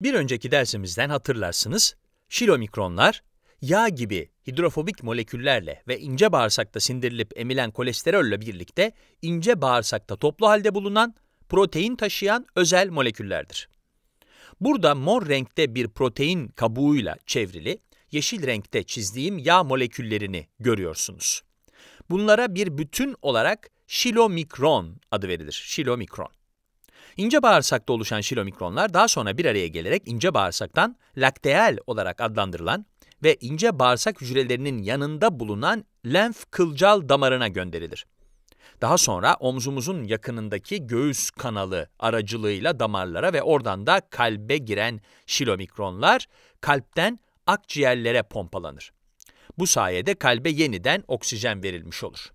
Bir önceki dersimizden hatırlarsınız, şilomikronlar, yağ gibi hidrofobik moleküllerle ve ince bağırsakta sindirilip emilen kolesterolle birlikte ince bağırsakta toplu halde bulunan, protein taşıyan özel moleküllerdir. Burada mor renkte bir protein kabuğuyla çevrili, yeşil renkte çizdiğim yağ moleküllerini görüyorsunuz. Bunlara bir bütün olarak şilomikron adı verilir. Şilomikron. İnce bağırsakta oluşan şilomikronlar daha sonra bir araya gelerek ince bağırsaktan lakteal olarak adlandırılan ve ince bağırsak hücrelerinin yanında bulunan lenf kılcal damarına gönderilir. Daha sonra omzumuzun yakınındaki göğüs kanalı aracılığıyla damarlara ve oradan da kalbe giren şilomikronlar kalpten akciğerlere pompalanır. Bu sayede kalbe yeniden oksijen verilmiş olur.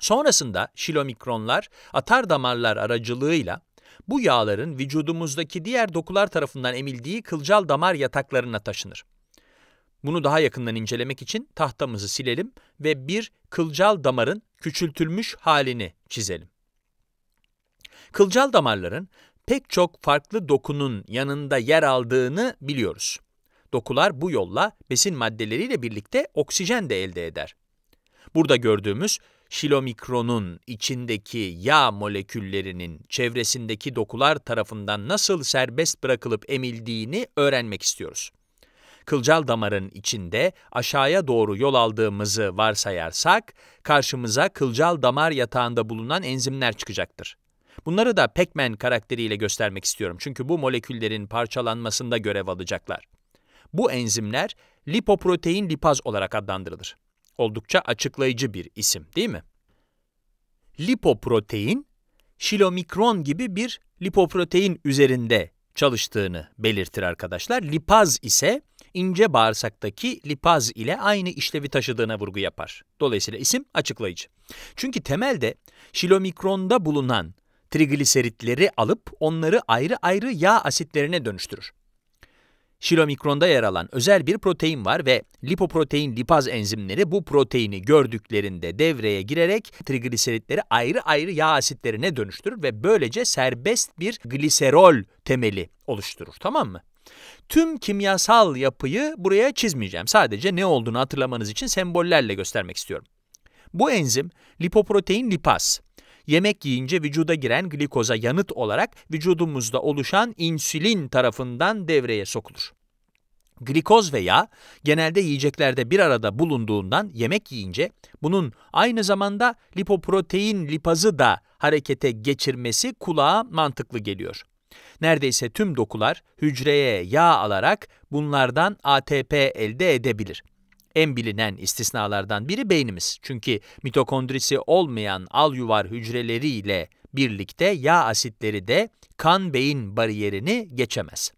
Sonrasında şilomikronlar atar damarlar aracılığıyla bu yağların vücudumuzdaki diğer dokular tarafından emildiği kılcal damar yataklarına taşınır. Bunu daha yakından incelemek için tahtamızı silelim ve bir kılcal damarın küçültülmüş halini çizelim. Kılcal damarların pek çok farklı dokunun yanında yer aldığını biliyoruz. Dokular bu yolla besin maddeleriyle birlikte oksijen de elde eder. Burada gördüğümüz şilomikronun içindeki yağ moleküllerinin çevresindeki dokular tarafından nasıl serbest bırakılıp emildiğini öğrenmek istiyoruz. Kılcal damarın içinde aşağıya doğru yol aldığımızı varsayarsak, karşımıza kılcal damar yatağında bulunan enzimler çıkacaktır. Bunları da Pac-Man karakteriyle göstermek istiyorum çünkü bu moleküllerin parçalanmasında görev alacaklar. Bu enzimler lipoprotein lipaz olarak adlandırılır. Oldukça açıklayıcı bir isim değil mi? Lipoprotein, şilomikron gibi bir lipoprotein üzerinde çalıştığını belirtir arkadaşlar. Lipaz ise ince bağırsaktaki lipaz ile aynı işlevi taşıdığına vurgu yapar. Dolayısıyla isim açıklayıcı. Çünkü temelde şilomikronda bulunan trigliseritleri alıp onları ayrı ayrı yağ asitlerine dönüştürür. Şilomikronda yer alan özel bir protein var ve lipoprotein lipaz enzimleri bu proteini gördüklerinde devreye girerek trigliseritleri ayrı ayrı yağ asitlerine dönüştürür ve böylece serbest bir gliserol temeli oluşturur. Tamam mı? Tüm kimyasal yapıyı buraya çizmeyeceğim. Sadece ne olduğunu hatırlamanız için sembollerle göstermek istiyorum. Bu enzim lipoprotein lipaz Yemek yiyince vücuda giren glikoza yanıt olarak vücudumuzda oluşan insülin tarafından devreye sokulur. Glikoz ve yağ genelde yiyeceklerde bir arada bulunduğundan yemek yiyince bunun aynı zamanda lipoprotein lipazı da harekete geçirmesi kulağa mantıklı geliyor. Neredeyse tüm dokular hücreye yağ alarak bunlardan ATP elde edebilir. En bilinen istisnalardan biri beynimiz. Çünkü mitokondrisi olmayan al yuvar hücreleri ile birlikte yağ asitleri de kan-beyin bariyerini geçemez.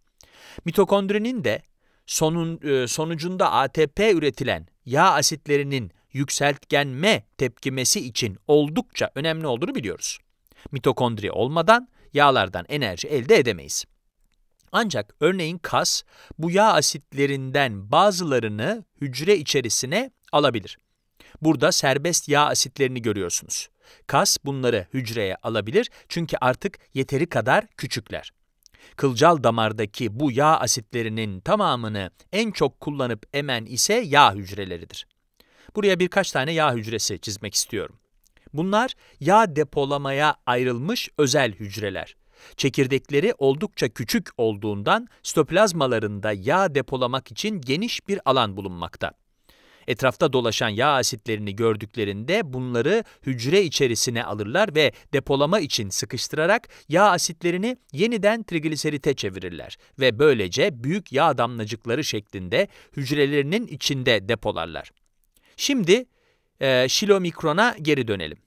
Mitokondrinin de sonun, e, sonucunda ATP üretilen yağ asitlerinin yükseltgenme tepkimesi için oldukça önemli olduğunu biliyoruz. Mitokondri olmadan yağlardan enerji elde edemeyiz. Ancak örneğin kas bu yağ asitlerinden bazılarını hücre içerisine alabilir. Burada serbest yağ asitlerini görüyorsunuz. Kas bunları hücreye alabilir çünkü artık yeteri kadar küçükler. Kılcal damardaki bu yağ asitlerinin tamamını en çok kullanıp emen ise yağ hücreleridir. Buraya birkaç tane yağ hücresi çizmek istiyorum. Bunlar yağ depolamaya ayrılmış özel hücreler. Çekirdekleri oldukça küçük olduğundan sitoplazmalarında yağ depolamak için geniş bir alan bulunmakta. Etrafta dolaşan yağ asitlerini gördüklerinde bunları hücre içerisine alırlar ve depolama için sıkıştırarak yağ asitlerini yeniden trigliserite çevirirler ve böylece büyük yağ damlacıkları şeklinde hücrelerinin içinde depolarlar. Şimdi e, şilomikrona geri dönelim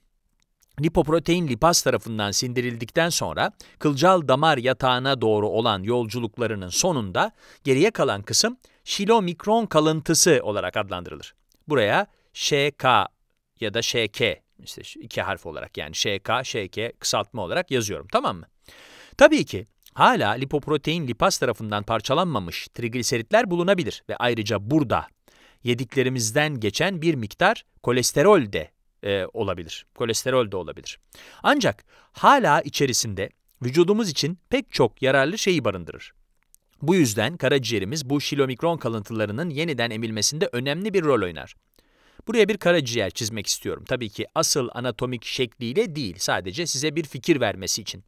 lipoprotein lipaz tarafından sindirildikten sonra kılcal damar yatağına doğru olan yolculuklarının sonunda geriye kalan kısım şilomikron kalıntısı olarak adlandırılır. Buraya ŞK ya da ŞK işte iki harf olarak yani ŞK, ŞK kısaltma olarak yazıyorum tamam mı? Tabii ki hala lipoprotein lipaz tarafından parçalanmamış trigliseritler bulunabilir ve ayrıca burada yediklerimizden geçen bir miktar kolesterol de e, olabilir. Kolesterol de olabilir. Ancak hala içerisinde vücudumuz için pek çok yararlı şeyi barındırır. Bu yüzden karaciğerimiz bu şilomikron kalıntılarının yeniden emilmesinde önemli bir rol oynar. Buraya bir karaciğer çizmek istiyorum. Tabii ki asıl anatomik şekliyle değil, sadece size bir fikir vermesi için.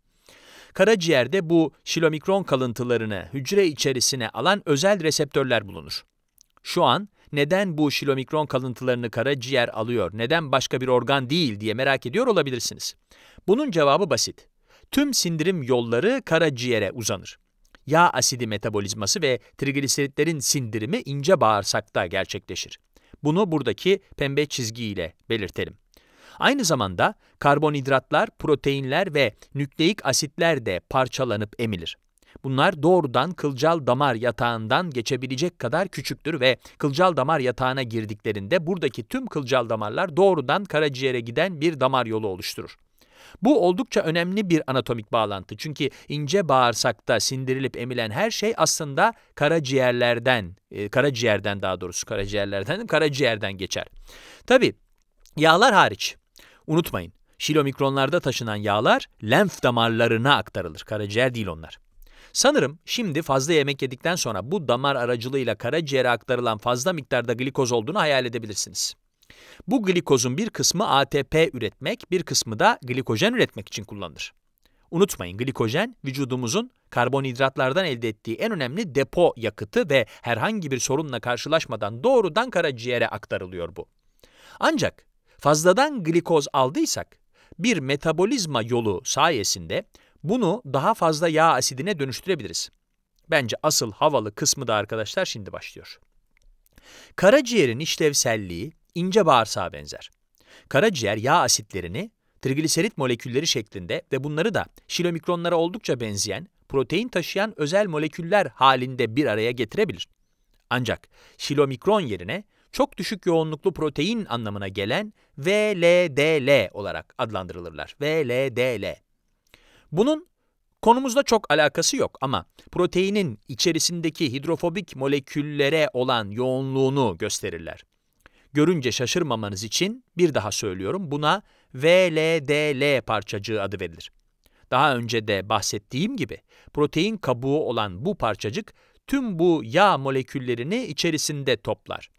Karaciğerde bu şilomikron kalıntılarını hücre içerisine alan özel reseptörler bulunur. Şu an neden bu şilomikron kalıntılarını karaciğer alıyor, neden başka bir organ değil diye merak ediyor olabilirsiniz. Bunun cevabı basit. Tüm sindirim yolları karaciğere uzanır. Yağ asidi metabolizması ve trigliseritlerin sindirimi ince bağırsakta gerçekleşir. Bunu buradaki pembe çizgiyle belirtelim. Aynı zamanda karbonhidratlar, proteinler ve nükleik asitler de parçalanıp emilir. Bunlar doğrudan kılcal damar yatağından geçebilecek kadar küçüktür ve kılcal damar yatağına girdiklerinde buradaki tüm kılcal damarlar doğrudan karaciğere giden bir damar yolu oluşturur. Bu oldukça önemli bir anatomik bağlantı. Çünkü ince bağırsakta sindirilip emilen her şey aslında karaciğerlerden, e, karaciğerden daha doğrusu karaciğerlerden, karaciğerden geçer. Tabi yağlar hariç unutmayın. Şilomikronlarda taşınan yağlar lenf damarlarına aktarılır. Karaciğer değil onlar. Sanırım şimdi fazla yemek yedikten sonra bu damar aracılığıyla karaciğere aktarılan fazla miktarda glikoz olduğunu hayal edebilirsiniz. Bu glikozun bir kısmı ATP üretmek, bir kısmı da glikojen üretmek için kullanılır. Unutmayın glikojen vücudumuzun karbonhidratlardan elde ettiği en önemli depo yakıtı ve herhangi bir sorunla karşılaşmadan doğrudan karaciğere aktarılıyor bu. Ancak fazladan glikoz aldıysak bir metabolizma yolu sayesinde bunu daha fazla yağ asidine dönüştürebiliriz. Bence asıl havalı kısmı da arkadaşlar şimdi başlıyor. Karaciğerin işlevselliği ince bağırsağa benzer. Karaciğer yağ asitlerini trigliserit molekülleri şeklinde ve bunları da şilomikronlara oldukça benzeyen, protein taşıyan özel moleküller halinde bir araya getirebilir. Ancak şilomikron yerine çok düşük yoğunluklu protein anlamına gelen VLDL olarak adlandırılırlar. VLDL. Bunun konumuzla çok alakası yok ama proteinin içerisindeki hidrofobik moleküllere olan yoğunluğunu gösterirler. Görünce şaşırmamanız için bir daha söylüyorum buna VLDL parçacığı adı verilir. Daha önce de bahsettiğim gibi protein kabuğu olan bu parçacık tüm bu yağ moleküllerini içerisinde toplar.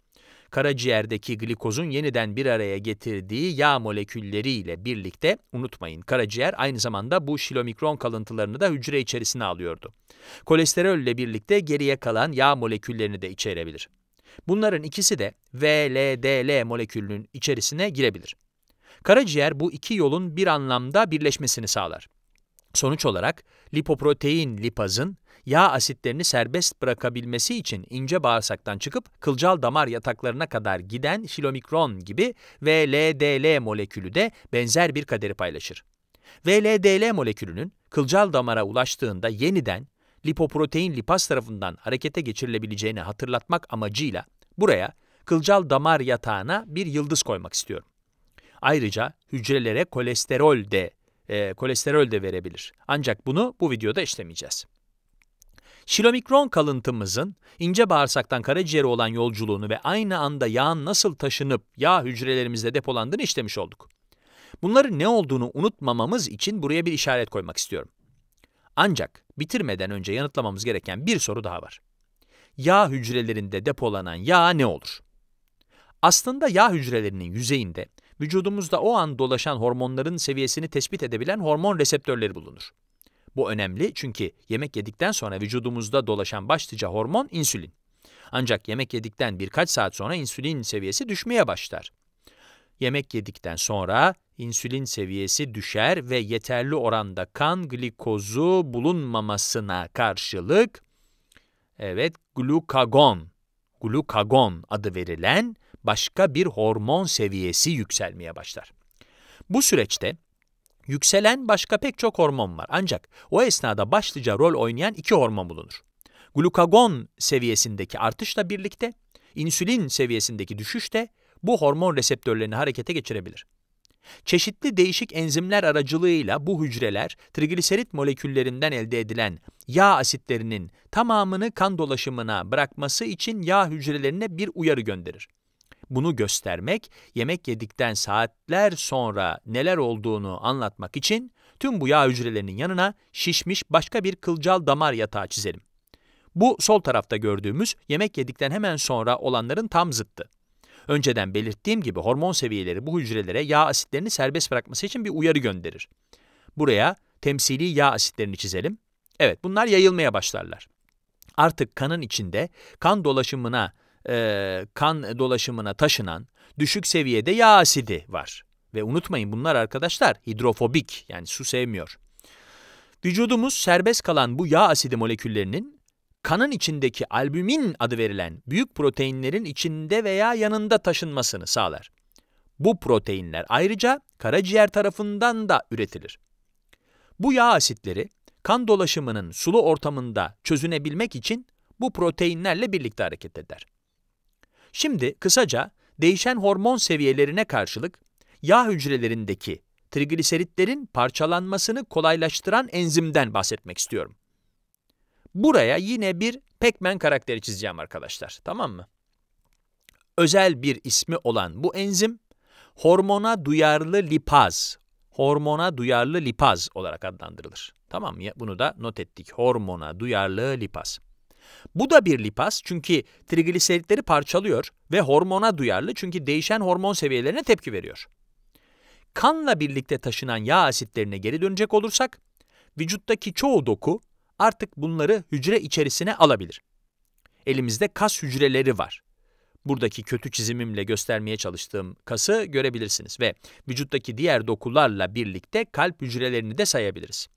Karaciğerdeki glikozun yeniden bir araya getirdiği yağ molekülleriyle birlikte unutmayın karaciğer aynı zamanda bu şilomikron kalıntılarını da hücre içerisine alıyordu. Kolesterolle birlikte geriye kalan yağ moleküllerini de içerebilir. Bunların ikisi de VLDL molekülünün içerisine girebilir. Karaciğer bu iki yolun bir anlamda birleşmesini sağlar. Sonuç olarak lipoprotein lipazın yağ asitlerini serbest bırakabilmesi için ince bağırsaktan çıkıp kılcal damar yataklarına kadar giden şilomikron gibi VLDL molekülü de benzer bir kaderi paylaşır. VLDL molekülünün kılcal damara ulaştığında yeniden lipoprotein lipaz tarafından harekete geçirilebileceğini hatırlatmak amacıyla buraya kılcal damar yatağına bir yıldız koymak istiyorum. Ayrıca hücrelere kolesterol de e, kolesterol de verebilir. Ancak bunu bu videoda işlemeyeceğiz. Şilomikron kalıntımızın ince bağırsaktan karaciğere olan yolculuğunu ve aynı anda yağın nasıl taşınıp yağ hücrelerimizde depolandığını işlemiş olduk. Bunların ne olduğunu unutmamamız için buraya bir işaret koymak istiyorum. Ancak bitirmeden önce yanıtlamamız gereken bir soru daha var. Yağ hücrelerinde depolanan yağ ne olur? Aslında yağ hücrelerinin yüzeyinde vücudumuzda o an dolaşan hormonların seviyesini tespit edebilen hormon reseptörleri bulunur. Bu önemli çünkü yemek yedikten sonra vücudumuzda dolaşan başlıca hormon insülin. Ancak yemek yedikten birkaç saat sonra insülin seviyesi düşmeye başlar. Yemek yedikten sonra insülin seviyesi düşer ve yeterli oranda kan glikozu bulunmamasına karşılık evet glukagon glukagon adı verilen başka bir hormon seviyesi yükselmeye başlar. Bu süreçte Yükselen başka pek çok hormon var ancak o esnada başlıca rol oynayan iki hormon bulunur. Glukagon seviyesindeki artışla birlikte insülin seviyesindeki düşüş de bu hormon reseptörlerini harekete geçirebilir. Çeşitli değişik enzimler aracılığıyla bu hücreler trigliserit moleküllerinden elde edilen yağ asitlerinin tamamını kan dolaşımına bırakması için yağ hücrelerine bir uyarı gönderir. Bunu göstermek, yemek yedikten saatler sonra neler olduğunu anlatmak için tüm bu yağ hücrelerinin yanına şişmiş başka bir kılcal damar yatağı çizelim. Bu sol tarafta gördüğümüz yemek yedikten hemen sonra olanların tam zıttı. Önceden belirttiğim gibi hormon seviyeleri bu hücrelere yağ asitlerini serbest bırakması için bir uyarı gönderir. Buraya temsili yağ asitlerini çizelim. Evet bunlar yayılmaya başlarlar. Artık kanın içinde kan dolaşımına e, kan dolaşımına taşınan düşük seviyede yağ asidi var. Ve unutmayın bunlar arkadaşlar hidrofobik yani su sevmiyor. Vücudumuz serbest kalan bu yağ asidi moleküllerinin kanın içindeki albümin adı verilen büyük proteinlerin içinde veya yanında taşınmasını sağlar. Bu proteinler ayrıca karaciğer tarafından da üretilir. Bu yağ asitleri kan dolaşımının sulu ortamında çözünebilmek için bu proteinlerle birlikte hareket eder. Şimdi kısaca değişen hormon seviyelerine karşılık yağ hücrelerindeki trigliseritlerin parçalanmasını kolaylaştıran enzimden bahsetmek istiyorum. Buraya yine bir Pac-Man karakteri çizeceğim arkadaşlar. Tamam mı? Özel bir ismi olan bu enzim hormona duyarlı lipaz, hormona duyarlı lipaz olarak adlandırılır. Tamam mı? Bunu da not ettik. Hormona duyarlı lipaz. Bu da bir lipaz çünkü trigliseritleri parçalıyor ve hormona duyarlı çünkü değişen hormon seviyelerine tepki veriyor. Kanla birlikte taşınan yağ asitlerine geri dönecek olursak, vücuttaki çoğu doku artık bunları hücre içerisine alabilir. Elimizde kas hücreleri var. Buradaki kötü çizimimle göstermeye çalıştığım kası görebilirsiniz ve vücuttaki diğer dokularla birlikte kalp hücrelerini de sayabiliriz.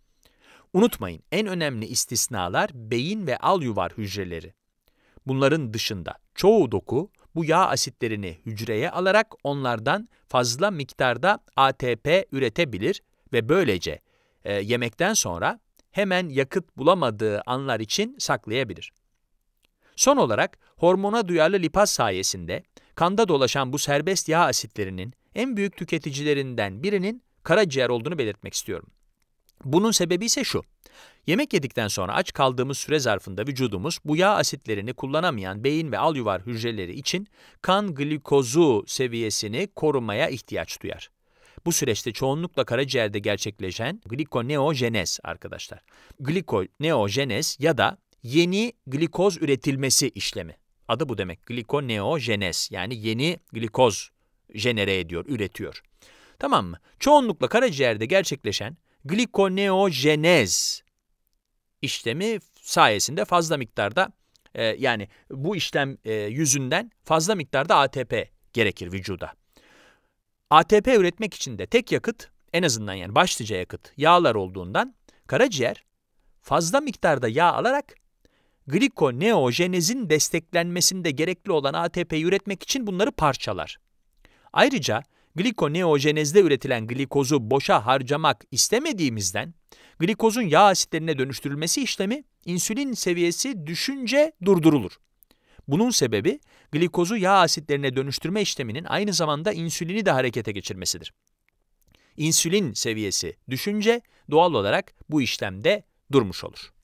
Unutmayın en önemli istisnalar beyin ve alyuvar hücreleri. Bunların dışında çoğu doku bu yağ asitlerini hücreye alarak onlardan fazla miktarda ATP üretebilir ve böylece e, yemekten sonra hemen yakıt bulamadığı anlar için saklayabilir. Son olarak hormona duyarlı lipaz sayesinde kanda dolaşan bu serbest yağ asitlerinin en büyük tüketicilerinden birinin karaciğer olduğunu belirtmek istiyorum. Bunun sebebi ise şu. Yemek yedikten sonra aç kaldığımız süre zarfında vücudumuz bu yağ asitlerini kullanamayan beyin ve alyuvar hücreleri için kan glikozu seviyesini korumaya ihtiyaç duyar. Bu süreçte çoğunlukla karaciğerde gerçekleşen glikoneojenez arkadaşlar. Glikoneojenez ya da yeni glikoz üretilmesi işlemi. Adı bu demek. Glikoneojenez yani yeni glikoz jenere ediyor, üretiyor. Tamam mı? Çoğunlukla karaciğerde gerçekleşen glikoneojenez işlemi sayesinde fazla miktarda e, yani bu işlem e, yüzünden fazla miktarda ATP gerekir vücuda. ATP üretmek için de tek yakıt en azından yani başlıca yakıt yağlar olduğundan karaciğer fazla miktarda yağ alarak glikoneojenezin desteklenmesinde gerekli olan ATP'yi üretmek için bunları parçalar. Ayrıca glikoneojenezde üretilen glikozu boşa harcamak istemediğimizden glikozun yağ asitlerine dönüştürülmesi işlemi insülin seviyesi düşünce durdurulur. Bunun sebebi glikozu yağ asitlerine dönüştürme işleminin aynı zamanda insülini de harekete geçirmesidir. İnsülin seviyesi düşünce doğal olarak bu işlemde durmuş olur.